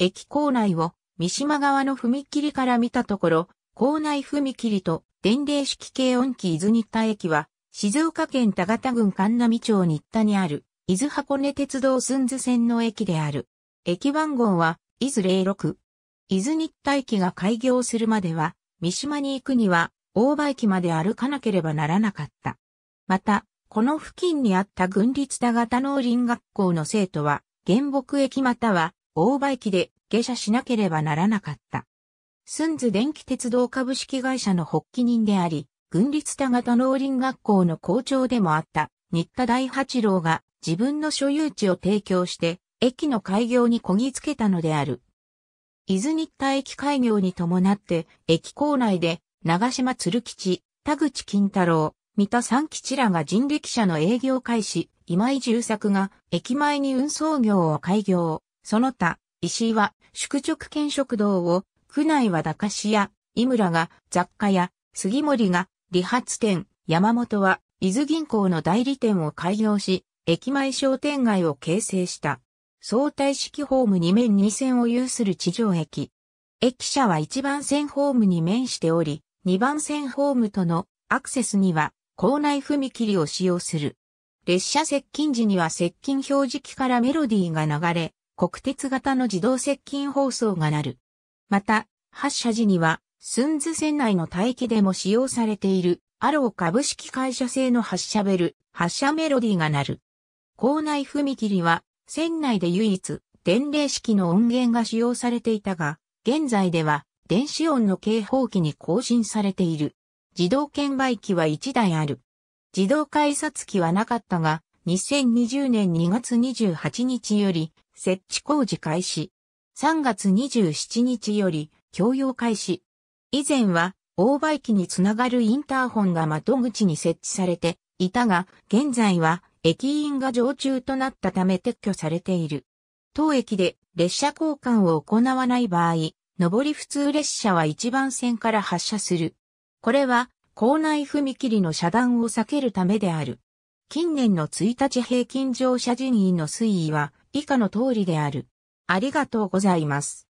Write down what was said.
駅構内を三島側の踏切から見たところ、構内踏切と電霊式系音機伊豆新田駅は、静岡県田形郡神波町新田にある、伊豆箱根鉄道寸津線の駅である。駅番号は、伊豆06。伊豆新田駅が開業するまでは、三島に行くには、大場駅まで歩かなければならなかった。また、この付近にあった郡立田形農林学校の生徒は、原木駅または大場駅で下車しなければならなかった。ン津電気鉄道株式会社の発起人であり、軍立田型農林学校の校長でもあった新田大八郎が自分の所有地を提供して駅の開業にこぎつけたのである。伊豆新田駅開業に伴って駅構内で長島鶴吉、田口金太郎、三田三吉らが人力車の営業開始、今井重作が駅前に運送業を開業。その他、石井は、宿直兼食堂を、区内は駄菓子屋、井村が雑貨屋、杉森が理髪店、山本は伊豆銀行の代理店を開業し、駅前商店街を形成した。相対式ホーム2面2線を有する地上駅。駅舎は1番線ホームに面しており、2番線ホームとのアクセスには校内踏切を使用する。列車接近時には接近表示器からメロディーが流れ、国鉄型の自動接近放送がなる。また、発射時には、スンズ船内の待機でも使用されている、アロー株式会社製の発射ベル、発射メロディーが鳴る。校内踏切は、船内で唯一、電令式の音源が使用されていたが、現在では、電子音の警報器に更新されている。自動券売機は1台ある。自動改札機はなかったが、2020年2月28日より設置工事開始。3月27日より供用開始。以前は大売駅につながるインターホンが窓口に設置されていたが、現在は駅員が常駐となったため撤去されている。当駅で列車交換を行わない場合、上り普通列車は一番線から発車する。これは、構内踏切の遮断を避けるためである。近年の1日平均乗車人員の推移は以下の通りである。ありがとうございます。